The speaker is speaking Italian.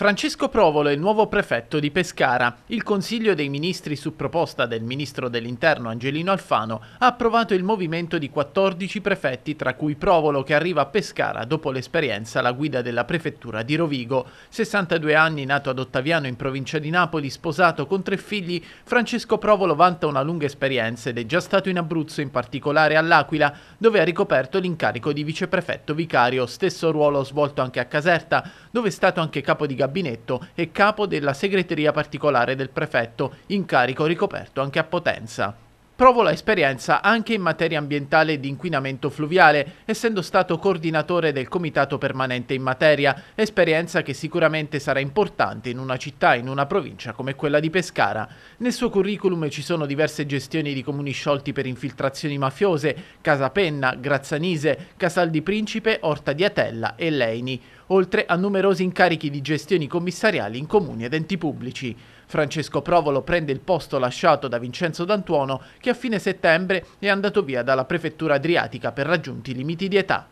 Francesco Provolo è il nuovo prefetto di Pescara. Il Consiglio dei Ministri, su proposta del Ministro dell'Interno Angelino Alfano, ha approvato il movimento di 14 prefetti, tra cui Provolo, che arriva a Pescara dopo l'esperienza alla guida della prefettura di Rovigo. 62 anni, nato ad Ottaviano in provincia di Napoli, sposato con tre figli, Francesco Provolo vanta una lunga esperienza ed è già stato in Abruzzo, in particolare all'Aquila, dove ha ricoperto l'incarico di viceprefetto vicario, stesso ruolo svolto anche a Caserta, dove è stato anche capo di gabinetto e capo della segreteria particolare del prefetto, incarico ricoperto anche a Potenza. Provo l'esperienza anche in materia ambientale e di inquinamento fluviale, essendo stato coordinatore del Comitato Permanente in materia, esperienza che sicuramente sarà importante in una città e in una provincia come quella di Pescara. Nel suo curriculum ci sono diverse gestioni di comuni sciolti per infiltrazioni mafiose, Casa Penna, Grazzanise, Casal di Principe, Orta di Atella e Leini oltre a numerosi incarichi di gestioni commissariali in comuni ed enti pubblici. Francesco Provolo prende il posto lasciato da Vincenzo D'Antuono che a fine settembre è andato via dalla prefettura adriatica per raggiunti limiti di età.